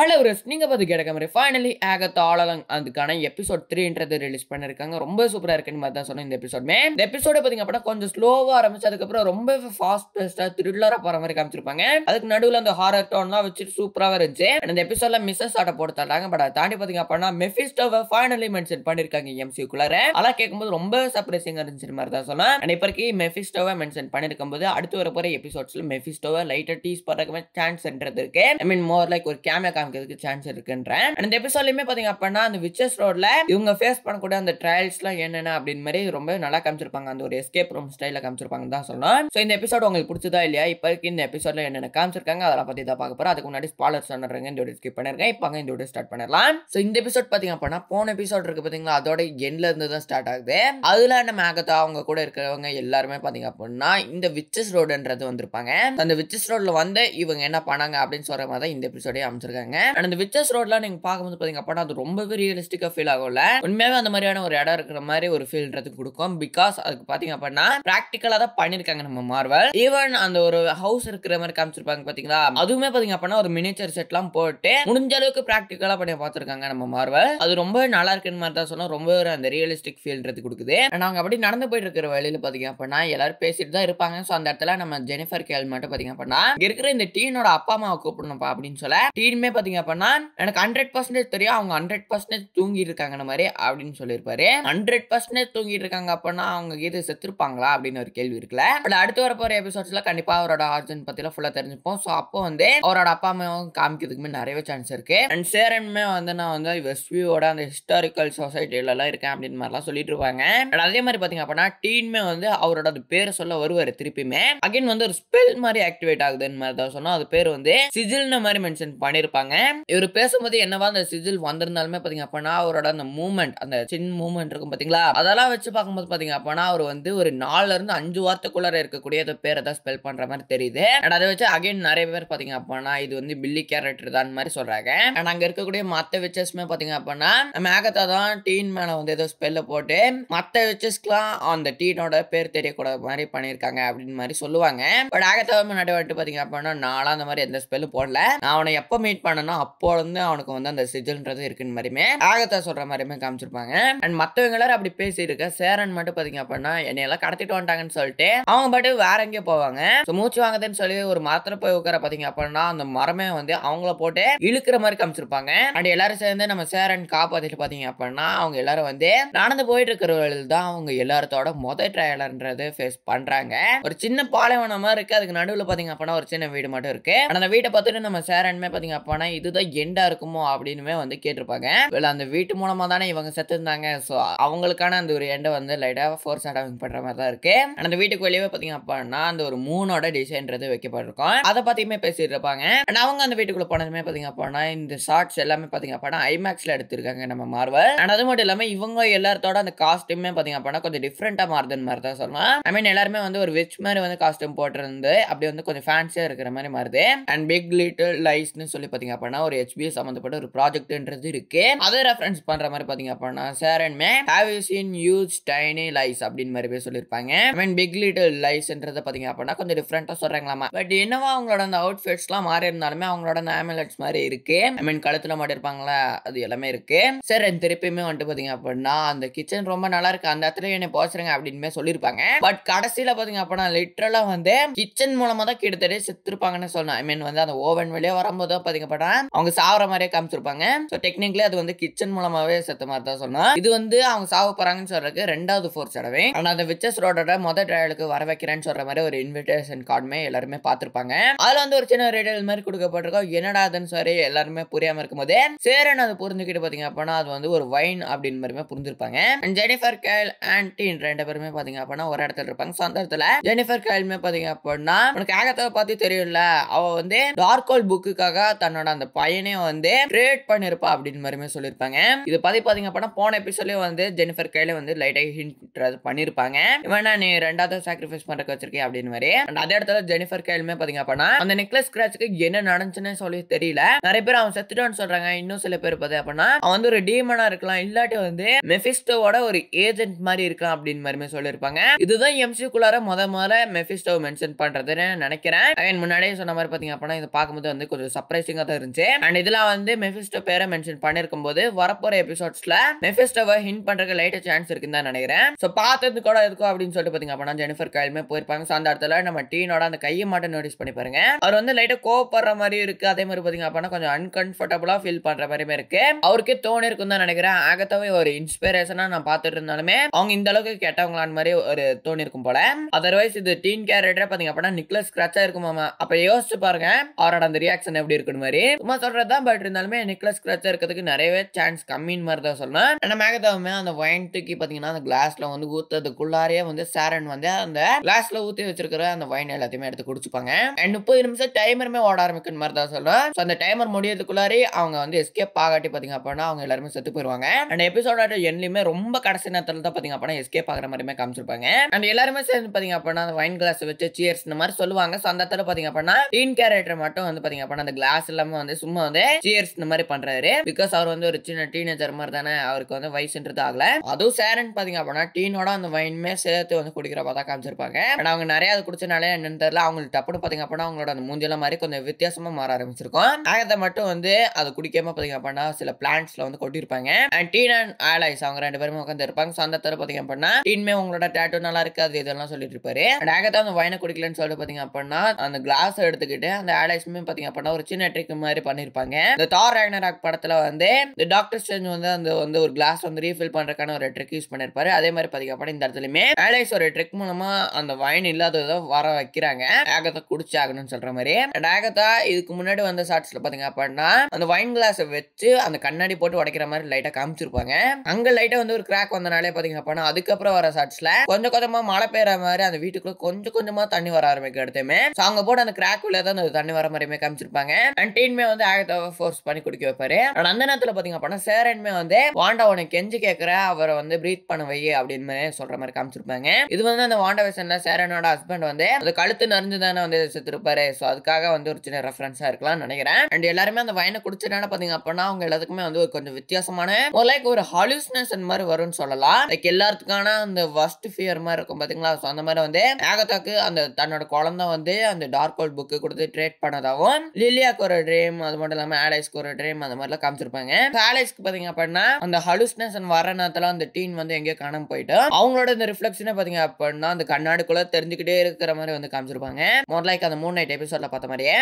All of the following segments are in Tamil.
ஹலோ ரஸ் நீங்கள் பார்த்து கிடக்க மாதிரி ஃபைனலி ஆக ஆளலங் அதுக்கான எபிசோட் த்ரீன்றது ரிலீஸ் பண்ணியிருக்காங்க ரொம்ப சூப்பராக இருக்குன்னு மாதிரி தான் சொன்னேன் இந்த எபிசோட் மே இந்த எபிசோட பார்த்தீங்க அப்படின்னா கொஞ்சம் ஸ்லோவாக ஆரம்பிச்சு அதுக்கப்புறம் ரொம்ப ஃபாஸ்ட் பேஸ்டாக த்ரில்லராக போகிற மாதிரி காமிச்சிருப்பாங்க அதுக்கு நடுவில் அந்த ஹாரர் டோன்லாம் வச்சுட்டு சூப்பராக இருந்துச்சு அந்த எபிசோட்ல மிஸ்ஸஸ் ஆட்ட போட்டு தராங்க பட் அதை தாண்டி பார்த்தீங்க அப்படின்னா மெஃபிஸ்டோவை ஃபைனலி மென்ஷன் பண்ணியிருக்காங்க எம்சிக்குள்ளார அதெல்லாம் கேட்கும்போது ரொம்ப சர்ப்ரைசிங் இருந்துச்சு மாதிரி தான் சொன்னேன் அண்ட் இப்போக்கி மெஃபிஸ்டோவை மென்ஷன் பண்ணியிருக்கும் போது அடுத்து வர போகிற எபிசோட்ஸில் மெஃபிஸ்டோவை லைட்டாக டீஸ் பண்ணுறதுக்கு சான்ஸ் இருக்கு ஐ மீன் மோர் லைக் ஒரு கேமரா வாங்கிறதுக்கு சான்ஸ் இருக்குன்றேன் அந்த எபிசோட்லயுமே பாத்தீங்க அப்படின்னா அந்த விச்சஸ் ரோட்ல இவங்க ஃபேஸ் பண்ணக்கூடிய அந்த எல்லாம் என்னென்ன அப்படின்னு மாதிரி ரொம்ப நல்லா காமிச்சிருப்பாங்க அந்த ஒரு எஸ்கேப் ரூம் ஸ்டைல காமிச்சிருப்பாங்க தான் சொல்லணும் சோ இந்த எபிசோட் உங்களுக்கு பிடிச்சதா இல்லையா இப்ப இந்த எபிசோட்ல என்னென்ன காமிச்சிருக்காங்க அதெல்லாம் பத்தி தான் பாக்க போறோம் அதுக்கு முன்னாடி ஸ்பாலர் சொன்னாங்க இந்த ஸ்கிப் பண்ணிருக்கேன் இப்போ இந்த வீடியோ ஸ்டார்ட் பண்ணலாம் ஸோ இந்த எபிசோட் பாத்தீங்க அப்படின்னா போன எபிசோட் இருக்கு பாத்தீங்களா அதோட எண்ட்ல இருந்து தான் ஸ்டார்ட் ஆகுது அதுல நம்ம ஆகத்தா அவங்க கூட இருக்கிறவங்க எல்லாருமே பாத்தீங்க அப்படின்னா இந்த விச்சஸ் ரோடுன்றது வந்திருப்பாங்க அந்த விச்சஸ் ரோட்ல வந்து இவங்க என்ன பண்ணாங்க அப்படின்னு சொல்ற மாதிரி தான் இந்த எபிசோடே அமைச்சிருக்காங்க அண்ட் அந்த விச்சஸ் ரோட்லாம் நீங்கள் பார்க்கும்போது பார்த்தீங்க அப்படின்னா அது ரொம்பவே ரியலிஸ்டிக்காக ஃபீல் ஆகும்ல உண்மையாகவே அந்த மாதிரியான ஒரு இடம் இருக்கிற மாதிரி ஒரு ஃபீல்ன்றது கொடுக்கும் பிகாஸ் அதுக்கு பார்த்தீங்க அப்படின்னா ப்ராக்டிக்கலாக தான் பண்ணியிருக்காங்க நம்ம மார்வல் ஈவன் அந்த ஒரு ஹவுஸ் இருக்கிற மாதிரி காமிச்சிருப்பாங்க பார்த்தீங்களா அதுவுமே பார்த்தீங்க அப்படின்னா ஒரு மினிச்சர் செட்லாம் போட்டு முடிஞ்ச அளவுக்கு ப்ராக்டிக்கலாக பண்ணி பார்த்துருக்காங்க நம்ம மார்வல் அது ரொம்ப நல்லா இருக்குன்னு மாதிரி தான் சொன்னால் ரொம்ப அந்த ரியலிஸ்டிக் ஃபீல்ன்றது கொடுக்குது நாங்கள் அப்படி நடந்து போயிட்டு இருக்கிற வழியில் பார்த்தீங்க அப்படின்னா எல்லாரும் பேசிட்டு தான் இருப்பாங்க ஸோ அந்த இடத்துல நம்ம ஜெனிஃபர் கேள் மட்டும் பார்த்தீங்க அப்படின்னா இருக்கிற இந்த டீனோட அப்பா அம்மாவை கூப்பிடணும்ப்பா அப்படின்னு சொல்ல டீனுமே பாத்தீங்க அப்படின்னா எனக்கு ஹண்ட்ரட் பர்சன்டேஜ் தெரியும் அவங்க ஹண்ட்ரட் பர்சன்டேஜ் தூங்கி இருக்காங்க மாதிரி அப்படின்னு சொல்லியிருப்பாரு ஹண்ட்ரட் பர்சன்டேஜ் தூங்கிட்டு இருக்காங்க அப்படின்னா அவங்க இது செத்துருப்பாங்களா அப்படின்னு ஒரு கேள்வி இருக்குல்ல பட் அடுத்து வர போகிற எபிசோட்ஸ்ல கண்டிப்பாக அவரோட ஆர்ஜன் பற்றிலாம் ஃபுல்லாக தெரிஞ்சுப்போம் ஸோ அப்போ வந்து அவரோட அப்பா அம்மாவும் காமிக்கிறதுக்குமே நிறையவே சான்ஸ் இருக்கு அண்ட் சேரன்மே வந்து நான் வந்து வெஸ்வியோட அந்த ஹிஸ்டாரிக்கல் சொசைட்டிலலாம் இருக்கேன் அப்படின்னு மாதிரிலாம் சொல்லிட்டு இருப்பாங்க அதே மாதிரி பார்த்தீங்க அப்படின்னா டீன்மே வந்து அவரோட பேரை சொல்ல வருவார் திருப்பியுமே அகைன் வந்து ஒரு ஸ்பெல் மாதிரி ஆக்டிவேட் ஆகுதுன்னு மாதிரி தான் சொன்னால் அது பேர் வந்து சிஜில்னு மாதிரி மென்ஷன் பண்ணியிருப்பாங்க பேசுகிறாங்க இவர் பேசும்போது என்னவா அந்த சிஜில் வந்திருந்தாலுமே பார்த்தீங்க அப்படின்னா அவரோட அந்த மூமெண்ட் அந்த சின் மூமெண்ட் இருக்கும் பார்த்தீங்களா அதெல்லாம் வச்சு பார்க்கும்போது பார்த்தீங்க அப்படின்னா அவர் வந்து ஒரு நாலுலேருந்து அஞ்சு வார்த்தைக்குள்ளார இருக்கக்கூடிய ஏதோ பேரை தான் ஸ்பெல் பண்ணுற மாதிரி தெரியுது அண்ட் அதை வச்சு அகைன் நிறைய பேர் பார்த்தீங்க அப்படின்னா இது வந்து பில்லி கேரக்டர் தான் மாதிரி சொல்கிறாங்க அண்ட் அங்கே இருக்கக்கூடிய மற்ற விச்சஸ்மே பார்த்தீங்க அப்படின்னா மேகத்தா தான் டீன் மேலே வந்து ஏதோ ஸ்பெல்ல போட்டு மற்ற விச்சஸ்க்குலாம் அந்த டீனோட பேர் தெரியக்கூடாத மாதிரி பண்ணியிருக்காங்க அப்படின்னு மாதிரி சொல்லுவாங்க பட் ஆகத்தாவும் முன்னாடி வந்துட்டு பார்த்தீங்க அப்படின்னா நானும் அந்த மாதிரி எந்த ஸ்பெல்லும் போடல நான் அவனை எப்போ மீட் பண்ண பண்ணனா அப்போலேருந்து அவனுக்கு வந்து அந்த சிஜில்ன்றது இருக்குன்னு மாதிரியுமே ஆகத்தா சொல்கிற மாதிரியுமே காமிச்சிருப்பாங்க அண்ட் மற்றவங்க எல்லாரும் அப்படி பேசியிருக்க சேரன் மட்டும் பார்த்தீங்க அப்படின்னா என்னையெல்லாம் கடத்திட்டு வந்துட்டாங்கன்னு சொல்லிட்டு அவங்க பாட்டு வேற எங்கேயோ போவாங்க ஸோ மூச்சு வாங்குதுன்னு சொல்லி ஒரு மரத்தில் போய் உட்கார பார்த்தீங்க அப்படின்னா அந்த மரமே வந்து அவங்கள போட்டு இழுக்கிற மாதிரி காமிச்சிருப்பாங்க அண்ட் எல்லாரும் சேர்ந்து நம்ம சேரன் காப்பாற்றிட்டு பார்த்தீங்க அப்படின்னா அவங்க எல்லாரும் வந்து நடந்து போயிட்டு இருக்கிற தான் அவங்க எல்லாத்தோட மொதல் ட்ரையலர்ன்றது ஃபேஸ் பண்ணுறாங்க ஒரு சின்ன பாலைவனமாக இருக்குது அதுக்கு நடுவில் பாத்தீங்க அப்படின்னா ஒரு சின்ன வீடு மட்டும் இருக்கு அந்த வீட்டை பார்த்துட்டு நம்ம சேரன்மே பாத்தீங்க அப்படின்னா ஆனால் இதுதான் எண்டாக இருக்குமோ அப்படின்னுமே வந்து கேட்டிருப்பாங்க இல்லை அந்த வீட்டு மூலமாக தானே இவங்க செத்துருந்தாங்க ஸோ அவங்களுக்கான அந்த ஒரு எண்டை வந்து லைட்டாக ஃபோர்ஸ் அடாமிங் பண்ணுற மாதிரி தான் இருக்கு அந்த வீட்டுக்கு வெளியே பார்த்தீங்க அப்படின்னா அந்த ஒரு மூணோட டிசைன்றது வைக்கப்பட்டிருக்கும் அதை பற்றியுமே பேசிட்டு இருப்பாங்க அவங்க அந்த வீட்டுக்குள்ளே போனதுமே பார்த்தீங்க அப்படின்னா இந்த ஷார்ட்ஸ் எல்லாமே பார்த்தீங்க அப்படின்னா ஐமேக்ஸில் எடுத்திருக்காங்க நம்ம மார்வல் அண்ட் அது மட்டும் இல்லாமல் இவங்க எல்லாத்தோட அந்த காஸ்ட்யூமே பார்த்தீங்க அப்படின்னா கொஞ்சம் டிஃப்ரெண்ட்டாக மாறுதுன்னு மாதிரி தான் சொல்லலாம் ஐ மீன் எல்லாருமே வந்து ஒரு விச் மாதிரி வந்து காஸ்ட்யூம் போட்டிருந்து அப்படி வந்து கொஞ்சம் ஃபேன்ஸியாக இருக்கிற மாதிரி மாறுது அண்ட் பிக் லிட்டில் லைஸ்னு சொல்லி பார்த்தீங்க அப்படின்னா ஒரு ஹெச்பிஎஸ் சம்மந்தப்பட்ட ஒரு ப்ராஜெக்ட்ன்றது இருக்கு அதை ரெஃபரன்ஸ் பண்ற மாதிரி பாத்தீங்க அப்படின்னா sir and ma'am have you seen us tiny lies அப்படின்னு மாதிரி பேர் சொல்லியிருப்பாங்க மென் மீன் பிக் லிட்டில் லைஸ்ன்றதை பாத்தீங்க அப்படின்னா கொஞ்சம் டிஃப்ரெண்டா சொல்றாங்களா பட் என்னவா அவங்களோட அந்த எல்லாம் மாறி இருந்தாலுமே அவங்களோட அந்த ஆம்புலன்ஸ் மாதிரி இருக்கு ஐ மீன் கழுத்துல மாட்டி இருப்பாங்களா அது எல்லாமே இருக்கு சார் அண்ட் திருப்பியுமே வந்துட்டு பாத்தீங்க அப்படின்னா அந்த கிச்சன் ரொம்ப நல்லா இருக்கு அந்த இடத்துல என்னை போச்சுருங்க அப்படின்னு சொல்லியிருப்பாங்க பட் கடைசியில பாத்தீங்க அப்படின்னா லிட்டரலா வந்து கிச்சன் மூலமா தான் கிட்டத்தட்ட செத்துருப்பாங்கன்னு சொல்லணும் ஐ மீன் வந்து அந்த ஓவன் வெளியே வரும்போது பாத்தீங்க அப்படின்னா அவங்க சாவற மாதிரியே காமிச்சிருப்பாங்க ஸோ டெக்னிக்கலி அது வந்து கிச்சன் மூலமாவே செத்த மாதிரி தான் சொன்னா இது வந்து அவங்க சாவ போறாங்கன்னு சொல்றதுக்கு ரெண்டாவது ஃபோர்ஸ் தடவை ஆனால் அந்த விச்சஸ் ரோடோட மொத ட்ரையலுக்கு வர வைக்கிறேன்னு சொல்ற மாதிரி ஒரு இன்விடேஷன் கார்டுமே எல்லாருமே பார்த்துருப்பாங்க அதுல வந்து ஒரு சின்ன ரேடியல் மாதிரி கொடுக்கப்பட்டிருக்கோம் என்னடா அதுன்னு சொல்லி எல்லாருமே புரியாம இருக்கும்போது சேரன் அதை புரிஞ்சுக்கிட்டு பாத்தீங்க அப்படின்னா அது வந்து ஒரு வைன் அப்படின்னு மாதிரிமே புரிஞ்சிருப்பாங்க ஜெனிஃபர் கேல் ஆன்டின் ரெண்டு பேருமே பாத்தீங்க அப்படின்னா ஒரு இடத்துல இருப்பாங்க சொந்த இடத்துல ஜெனிஃபர் கேல்மே பாத்தீங்க அப்படின்னா உனக்கு ஆகத்தை பார்த்து தெரியும்ல அவ வந்து டார்கோல் புக்குக்காக தன்னோட அந்த பையனே வந்து கிரியேட் பண்ணிருப்பா அப்படின்னு மாதிரி சொல்லியிருப்பாங்க இது பற்றி பாத்தீங்க அப்படின்னா போன எபிசோட்லேயே வந்து ஜெனிஃபர் கையில் வந்து லைட்டாக ஹிண்ட் பண்ணியிருப்பாங்க வேணா நீ ரெண்டாவது சாக்ரிஃபைஸ் பண்றதுக்கு வச்சிருக்கேன் அப்படின்னு மாதிரி அண்ட் அதே இடத்துல ஜெனிஃபர் கையிலுமே பார்த்தீங்க அப்படின்னா அந்த நெக்லஸ் கிராச்சுக்கு என்ன நடந்துச்சுன்னு சொல்லி தெரியல நிறைய பேர் அவன் செத்துட்டான்னு சொல்றாங்க இன்னும் சில பேர் பார்த்தீங்க அப்படின்னா அவன் வந்து ஒரு டீமனா இருக்கலாம் இல்லாட்டி வந்து மெஃபிஸ்டோவோட ஒரு ஏஜென்ட் மாதிரி இருக்கலாம் அப்படின்னு மாதிரி சொல்லியிருப்பாங்க இதுதான் எம்சி குள்ளார முத முதல்ல மெஃபிஸ்டோ மென்ஷன் பண்றதுன்னு நினைக்கிறேன் முன்னாடியே சொன்ன மாதிரி பார்த்தீங்க அப்படின்னா இதை பார்க்கும்போது வந்து கொஞ்சம் சர்ப்ரைசிங்காக தான் இருந்துச்சு இருந்துச்சு அண்ட் இதெல்லாம் வந்து மெஃபிஸ்டோ பேரை மென்ஷன் பண்ணிருக்கும் போது வரப்போற எபிசோட்ஸ்ல மெஃபிஸ்டோவை ஹிண்ட் பண்றதுக்கு லைட்டா சான்ஸ் இருக்குன்னு தான் நினைக்கிறேன் ஸோ பார்த்தது கூட இருக்கும் அப்படின்னு சொல்லிட்டு பாத்தீங்க அப்படின்னா ஜெனிஃபர் கைலுமே போயிருப்பாங்க சார் அந்த இடத்துல நம்ம டீனோட அந்த கையை மட்டும் நோட்டீஸ் பண்ணி பாருங்க அவர் வந்து லைட்டா கோவப்படுற மாதிரி இருக்கு அதே மாதிரி பாத்தீங்க அப்படின்னா கொஞ்சம் அன்கம்ஃபர்டபுளா ஃபீல் பண்ற மாதிரியுமே இருக்கு அவருக்கே தோணி இருக்கும் தான் நினைக்கிறேன் ஆகத்தவே ஒரு இன்ஸ்பிரேஷனா நான் பார்த்துட்டு இருந்தாலுமே அவங்க இந்த அளவுக்கு கேட்டவங்களான் மாதிரி ஒரு தோணி இருக்கும் போல அதர்வைஸ் இது டீன் கேரக்டரா பாத்தீங்க அப்படின்னா நிக்லஸ் கிராச்சா இருக்குமாமா அப்ப யோசிச்சு பாருங்க அவரோட அந்த ரியாக்ஷன் எப்படி இருக்கு மாதிரி சும்மா சொல்றது தான் பட் இருந்தாலுமே நெக்லஸ் கிளச்சா இருக்கிறதுக்கு நிறையவே சான்ஸ் கம்மின்னு மாதிரி தான் சொல்லலாம் ஆனா மேகதாவுமே அந்த ஒயின் தூக்கி பாத்தீங்கன்னா அந்த கிளாஸ்ல வந்து ஊத்துறதுக்குள்ளாரே வந்து சாரன் வந்து அந்த கிளாஸ்ல ஊத்தி வச்சிருக்கிற அந்த ஒயின் எல்லாத்தையுமே எடுத்து குடிச்சுப்பாங்க அண்ட் முப்பது நிமிஷம் டைமருமே ஓட ஆரம்பிக்கிற மாதிரி தான் சொல்லலாம் அந்த டைமர் முடியறதுக்குள்ளாரே அவங்க வந்து எஸ்கேப் ஆகாட்டி பாத்தீங்க அப்படின்னா அவங்க எல்லாருமே செத்து போயிருவாங்க அண்ட் எபிசோட எண்ணிலுமே ரொம்ப கடைசி நேரத்தில் தான் பாத்தீங்க அப்படின்னா எஸ்கேப் ஆகிற மாதிரிமே காமிச்சிருப்பாங்க அண்ட் எல்லாருமே சேர்ந்து பாத்தீங்க அப்படின்னா அந்த ஒயின் கிளாஸ் வச்சு சியர்ஸ் இந்த மாதிரி சொல்லுவாங்க ஸோ அந்த இடத்துல பாத்தீங்க அப்படின்னா டீன் கேரக்டர் மட்டும் வந்து பாத்தீங்க அப்படின்னா அந்த கிளாஸ் இல்லாம வந்து சும்மா வந்து சியர்ஸ் இந்த மாதிரி பண்றாரு பிகாஸ் அவர் வந்து ஒரு சின்ன டீனேஜர் மாதிரி தானே அவருக்கு வந்து வயசுன்றது ஆகல அதுவும் சேரன் பாத்தீங்க அப்படின்னா டீனோட அந்த வைன்மே சேர்த்து வந்து குடிக்கிற பார்த்தா காமிச்சிருப்பாங்க ஆனா அவங்க நிறைய அது குடிச்சனாலே என்னன்னு தெரியல அவங்களுக்கு டப்புனு பாத்தீங்க அப்படின்னா அவங்களோட அந்த மூஞ்செல்லாம் மாதிரி கொஞ்சம் வித்தியாசமா மாற ஆரம்பிச்சிருக்கும் ஆகத்தை மட்டும் வந்து அதை குடிக்காம பாத்தீங்க அப்படின்னா சில பிளான்ஸ்ல வந்து கொட்டியிருப்பாங்க அண்ட் டீன் அண்ட் ஆலைஸ் அவங்க ரெண்டு பேருமே உட்காந்து இருப்பாங்க சொந்த தர பார்த்தீங்க அப்படின்னா டீன்மே உங்களோட டேட்டோ நல்லா இருக்கு அது இதெல்லாம் சொல்லிட்டு இருப்பாரு டேகத்தா அந்த வைனை குடிக்கலன்னு சொல்லிட்டு பார்த்தீங்க அப்படின்னா அந்த கிளாஸ் எடுத்துக்கிட்டு அந்த ஆலைஸ்மே பார்த்தீங்க அப்படின்னா ஒரு சின்ன ட்ரிக் மாதிரி மாதிரி பண்ணியிருப்பாங்க இந்த தார் ராக்னராக் படத்தில் வந்து இந்த டாக்டர் ஸ்டேஞ்ச் வந்து அந்த வந்து ஒரு கிளாஸ் வந்து ரீஃபில் பண்றதுக்கான ஒரு ட்ரிக் யூஸ் பண்ணிருப்பாரு அதே மாதிரி பார்த்தீங்கன்னா இந்த இடத்துலையுமே ஆலைஸ் ஒரு ட்ரிக் மூலமாக அந்த வயன் இல்லாததை வர வைக்கிறாங்க ஆகத்தை ஆகணும்னு சொல்கிற மாதிரி ஆகத்தா இதுக்கு முன்னாடி வந்த ஷார்ட்ஸில் பார்த்தீங்க அப்படின்னா அந்த வைன் கிளாஸை வச்சு அந்த கண்ணாடி போட்டு உடைக்கிற மாதிரி லைட்டாக காமிச்சிருப்பாங்க அங்கே லைட்டாக வந்து ஒரு கிராக் வந்தனாலே பார்த்தீங்க அப்படின்னா அதுக்கப்புறம் வர ஷார்ட்ஸில் கொஞ்சம் கொஞ்சமாக மழை பெய்யற மாதிரி அந்த வீட்டுக்குள்ளே கொஞ்சம் கொஞ்சமாக தண்ணி வர ஆரம்பிக்க எடுத்துமே ஸோ போட்டு அந்த கிராக் விழாத அந்த தண்ணி வர மாதிரியுமே காமிச்சிருப்பாங்க அண்ட் டீன் வந்து ஆயுதாவை ஃபோர்ஸ் பண்ணி குடிக்க வைப்பாரு அந்த நேரத்துல பாத்தீங்க அப்படின்னா சேரனுமே வந்து வாண்டா உனக்கு கெஞ்சு கேட்கிற அவரை வந்து பிரீத் பண்ண வை அப்படின்னு சொல்ற மாதிரி காமிச்சிருப்பாங்க இது வந்து அந்த வாண்டா வேசன்ல சேரனோட ஹஸ்பண்ட் வந்து அந்த கழுத்து நரிஞ்சு தானே வந்து செத்துருப்பாரு ஸோ அதுக்காக வந்து ஒரு சின்ன ரெஃபரன்ஸா இருக்கலாம் நினைக்கிறேன் அண்ட் எல்லாருமே அந்த வயனை குடிச்சதுனால பாத்தீங்க அப்படின்னா அவங்க எல்லாத்துக்குமே வந்து ஒரு கொஞ்சம் வித்தியாசமான ஒரு லைக் ஒரு ஹாலிஸ்னஸ் மாதிரி வரும்னு சொல்லலாம் லைக் எல்லாத்துக்கான அந்த ஃபர்ஸ்ட் ஃபியர் மாதிரி இருக்கும் பாத்தீங்களா ஸோ அந்த மாதிரி வந்து ஏகத்தாக்கு அந்த தன்னோட குழந்தை வந்து அந்த டார்க் ஹோல் புக்கு கொடுத்து ட்ரேட் பண்ணதாகவும் லில்லியாக்கு ஒரு ட்ரீம் ட்ரீம் அது மட்டும் இல்லாமல் ஆடைஸ்க்கு ஒரு ட்ரீம் அந்த மாதிரிலாம் காமிச்சிருப்பாங்க ஆடைஸ்க்கு பார்த்தீங்க அப்படின்னா அந்த ஹலுசினேஷன் வர நேரத்தில் அந்த டீன் வந்து எங்கேயோ காணாமல் போயிட்டு அவங்களோட இந்த ரிஃப்ளெக்ஷனே பார்த்தீங்க அப்படின்னா அந்த கண்ணாடுக்குள்ளே தெரிஞ்சுக்கிட்டே இருக்கிற மாதிரி வந்து காமிச்சிருப்பாங்க மோர் லைக் அந்த மூணு நைட் எபிசோட்ல பார்த்த மாதிரியே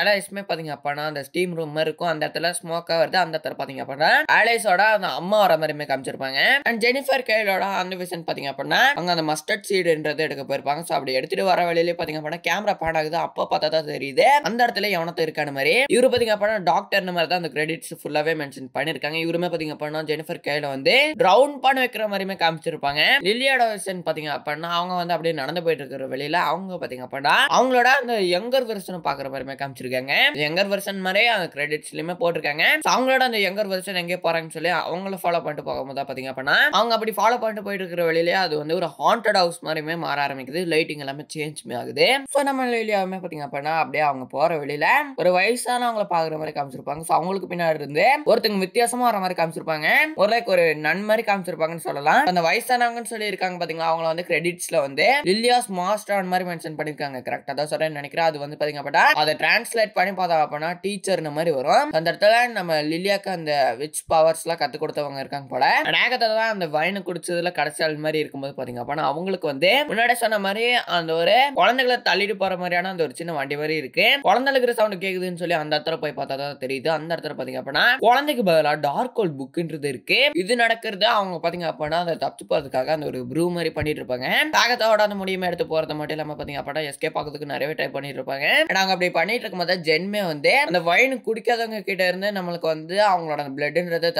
ஆடைஸ்மே பார்த்தீங்க அப்படின்னா அந்த ஸ்டீம் ரூம் இருக்கும் அந்த இடத்துல ஸ்மோக்காக வருது அந்த இடத்துல பார்த்தீங்க அப்படின்னா ஆடைஸோட அந்த அம்மா வர மாதிரியுமே காமிச்சிருப்பாங்க அண்ட் ஜெனிஃபர் கேலோட அந்த விஷன் பார்த்தீங்க அப்படின்னா அங்கே அந்த மஸ்டர்ட் சீடுன்றது எடுக்க போயிருப்பாங்க ஸோ அப்படி எடுத்துட்டு வர வழியிலே பார்த்தீங்க அப்படின்னா கேமரா பாடாகுது அப்போ பார்த்தா தான் தெரியுது அந்த இடத்துல எவனத்தை இருக்கான மாதிரி இவரு பார்த்தீங்க அப்படின்னா டாக்டர் மாதிரி தான் அந்த கிரெடிட்ஸ் ஃபுல்லாகவே மென்ஷன் பண்ணியிருக்காங்க இவருமே பார்த்தீங்க அப்படின்னா ஜெனிஃபர் கேல வந்து ரவுண்ட் பண்ண வைக்கிற மாதிரியுமே காமிச்சிருப்பாங்க லிலியாடோ வெர்சன் பார்த்தீங்க அப்படின்னா அவங்க வந்து அப்படியே நடந்து போயிட்டு இருக்கிற வெளியில் அவங்க பார்த்தீங்க அப்படின்னா அவங்களோட அந்த யங்கர் வெர்ஷனை பார்க்குற மாதிரியுமே காமிச்சிருக்காங்க யங்கர் வெர்ஷன் மாதிரியே அந்த கிரெடிட்ஸ்லையுமே போட்டிருக்காங்க அவங்களோட அந்த யங்கர் வெர்ஷன் எங்கே போகிறாங்கன்னு சொல்லி அவங்கள ஃபாலோ பண்ணிட்டு போகும்போது பார்த்தீங்க அப்படின்னா அவங்க அப்படி ஃபாலோ பண்ணிட்டு போயிட்டு இருக்கிற வெளியிலே அது வந்து ஒரு ஹாண்டட் ஹவுஸ் மாதிரியுமே மாற ஆரம்பிக்குது லைட்டிங் எல்லாமே சேஞ்ச் ஆகுது ஸோ நம்ம லில்லியாவுமே பார்த்திங்க அப்படின்னா அப்படியே அவங்க போகிற வெளியில் ஒரு வயசானவங்கள நார்மலாக பாக்குற மாதிரி காமிச்சிருப்பாங்க ஸோ அவங்களுக்கு பின்னாடி இருந்து ஒருத்தங்க வித்தியாசமா வர மாதிரி காமிச்சிருப்பாங்க ஒரு லைக் ஒரு நன் மாதிரி காமிச்சிருப்பாங்கன்னு சொல்லலாம் அந்த வயசானவங்கன்னு சொல்லி இருக்காங்க பார்த்தீங்களா அவங்கள வந்து கிரெடிட்ஸ்ல வந்து லில்லியாஸ் மாஸ்டர் மாதிரி மென்ஷன் பண்ணியிருக்காங்க கரெக்டாக தான் சொல்றேன்னு நினைக்கிறேன் அது வந்து பார்த்தீங்க அப்படின்னா அதை டிரான்ஸ்லேட் பண்ணி பார்த்தா அப்படின்னா டீச்சர் மாதிரி வரும் அந்த இடத்துல நம்ம லில்லியாக்கு அந்த விச் பவர்ஸ்லாம் கற்றுக் கொடுத்தவங்க இருக்காங்க போல நாகத்தில் தான் அந்த வயனு குடிச்சதுல கடைசியால் மாதிரி இருக்கும்போது பாத்தீங்க அப்படின்னா அவங்களுக்கு வந்து முன்னாடி சொன்ன மாதிரி அந்த ஒரு குழந்தைகளை தள்ளிட்டு போகிற மாதிரியான அந்த ஒரு சின்ன வண்டி மாதிரி இருக்கு குழந்தைகளுக்கு சவுண்ட் கேக்குதுன்னு சொல்லி அந்த இடத்துல இடத்துல போய் பார்த்தா தான் தெரியுது அந்த இடத்துல பார்த்தீங்க அப்படின்னா குழந்தைக்கு பதிலாக டார்க் ஹோல் புக்குன்றது இருக்கு இது நடக்கிறது அவங்க பார்த்தீங்க அப்படின்னா அதை தப்பிச்சு போகிறதுக்காக அந்த ஒரு ப்ரூ மாதிரி பண்ணிட்டு இருப்பாங்க தாகத்தோட அந்த முடியுமே எடுத்து போகிறது மட்டும் இல்லாமல் பார்த்தீங்க அப்படின்னா எஸ்கே ஆகிறதுக்கு நிறைய ட்ரை பண்ணிட்டு இருப்பாங்க நாங்கள் அப்படி பண்ணிட்டு இருக்கும்போது ஜென்மே வந்து அந்த வயனு குடிக்காதவங்க கிட்ட இருந்து நம்மளுக்கு வந்து அவங்களோட பிளட்ன்றது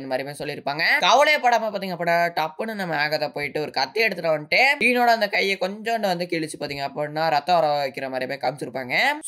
இந்த மாதிரியுமே சொல்லியிருப்பாங்க கவலைப்படாம பார்த்தீங்க அப்படின்னா டப்புன்னு நம்ம ஆகத்தை போயிட்டு ஒரு கத்தி எடுத்துட்டு வந்துட்டு டீனோட அந்த கையை கொஞ்சோண்டு வந்து கிழிச்சு பார்த்தீங்க அப்படின்னா ரத்தம் வர வைக்கிற மாதிரியுமே காமிச்சிருப்பாங்க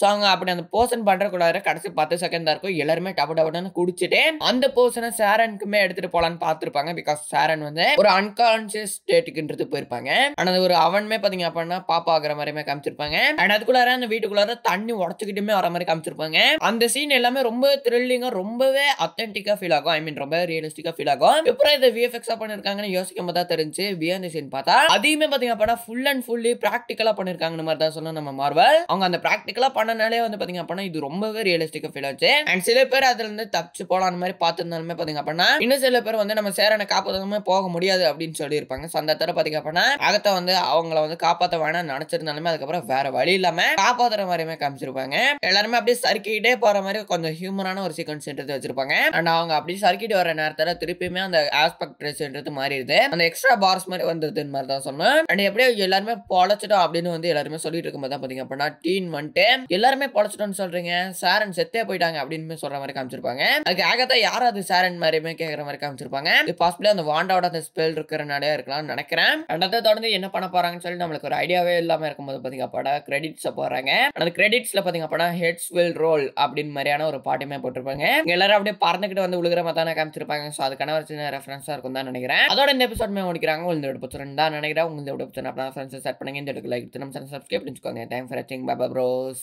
ஸோ அவங்க அப்படி அந்த போர்ஷன் கூடாது கடைசி பத்து செகண்ட் தான் இருக்கும் எல்லாருமே டபு டபுடன்னு குடிச்சிட்டு அந்த போர்ஷனை சாரனுக்குமே எடுத்துட்டு போலான்னு பார்த்துருப்பாங்க பிகாஸ் சாரன் வந்து ஒரு அன்கான்சியஸ் ஸ்டேட்டுக்குன்றது போயிருப்பாங்க ஆனால் ஒரு அவனுமே பாத்தீங்க அப்படின்னா பாப்பா ஆகிற மாதிரியுமே காமிச்சிருப்பாங்க அண்ட் அதுக்குள்ளார அந்த வீட்டுக்குள்ளார தண்ணி உடச்சிக்கிட்டுமே வர மாதிரி காமிச்சிருப்பாங்க அந்த சீன் எல்லாமே ரொம்ப த்ரில்லிங்காக ரொம்பவே அத்தென்டிக்கா ஃபீல் ஆகும் ஐ மீன் ரொம்ப ரியலிஸ்டிக்கா ஃபீல் ஆகும் இப்போ இதை விஎஃப்எக்ஸ் பண்ணியிருக்காங்கன்னு யோசிக்கும் போது தான் தெரிஞ்சு பியாண்ட் சீன் பார்த்தா அதையுமே பார்த்தீங்க அப்படின்னா ஃபுல் அண்ட் ஃபுல்லி பிராக்டிக்கலா பண்ணிருக்காங்கன்னு மாதிரி தான் சொல்லணும் நம்ம மார்வல் அவங்க அந்த பிராக்டிக்கலா பண்ணனாலே வந்து பாத்தீங்க அப்படின்னா இது ரொம்பவே ரியலிஸ்டிக் ரியலிஸ்டிக் ஃபீல் ஆச்சு அண்ட் சில பேர் அதுல இருந்து தப்பிச்சு போலாம் மாதிரி பார்த்துருந்தாலுமே பாத்தீங்க அப்படின்னா இன்னும் சில பேர் வந்து நம்ம சேரனை காப்பாத்தாமே போக முடியாது அப்படின்னு சொல்லி இருப்பாங்க அந்த இடத்துல பாத்தீங்க அப்படின்னா அகத்த வந்து அவங்கள வந்து காப்பாத்த வேணாம் நினைச்சிருந்தாலுமே அதுக்கப்புறம் வேற வழி இல்லாம காப்பாத்துற மாதிரியுமே காமிச்சிருப்பாங்க எல்லாருமே அப்படியே சறுக்கிட்டே போற மாதிரி கொஞ்சம் ஹியூமனான ஒரு சீக்வன்ஸ் எடுத்து வச்சிருப்பாங்க அண்ட் அவங்க அப்படியே சறுக்கிட்டு வர நேரத்துல திருப்பியுமே அந்த ஆஸ்பெக்ட் ட்ரெஸ்ன்றது மாறிடுது அந்த எக்ஸ்ட்ரா பார்ஸ் மாதிரி வந்ததுன்னு மாதிரி தான் சொன்னோம் அண்ட் எப்படியோ எல்லாருமே பொழைச்சிட்டோம் அப்படின்னு வந்து எல்லாருமே சொல்லிட்டு இருக்கும்போது தான் பார்த்தீங்க அப்படின்னா டீன் வந்துட்டு எல்லாருமே பொழைச்சிட்டோம்னு சொல்றீங்க சார் சாரன் செத்தே போயிட்டாங்க அப்படின்னு சொல்ற மாதிரி காமிச்சிருப்பாங்க அதுக்கு ஆகத்தான் யாரும் அது சாரன் மாதிரியுமே கேட்குற மாதிரி காமிச்சிருப்பாங்க இது பாசிபிளி அந்த வாண்டாவோட அந்த ஸ்பெல் இருக்கிறனாலே இருக்கலாம்னு நினைக்கிறேன் அடுத்த தொடர்ந்து என்ன பண்ண போறாங்கன்னு சொல்லி நம்மளுக்கு ஒரு ஐடியாவே இல்லாமல் போது பார்த்தீங்க அப்படா கிரெடிட்ஸை போடுறாங்க அந்த கிரெடிட்ஸ்ல பார்த்தீங்க அப்படா ஹெட்ஸ் வில் ரோல் அப்படின்னு மாதிரியான ஒரு பாட்டுமே போட்டிருப்பாங்க எல்லாரும் அப்படியே பறந்துகிட்டு வந்து விழுகிற மாதிரி தானே காமிச்சிருப்பாங்க ஸோ அதுக்கான ஒரு சின்ன ரெஃபரன்ஸாக இருக்கும் தான் நினைக்கிறேன் அதோட இந்த எபிசோட்மே முடிக்கிறாங்க உங்களுக்கு விட பிடிச்சிருந்து தான் நினைக்கிறேன் உங்களுக்கு விட பிடிச்சிருந்தா அப்படி ஃப்ரெண்ட்ஸ் ஸ்டார்ட் பண்ணுங்க இந்த இடத்துக்கு லைக் நம்ம சப்ஸ்கிரைப் பண்ணிச்சுக்கோங்க தேங்க்ஸ் ஃபார் வாட்சிங் பாபா ப்ரோஸ்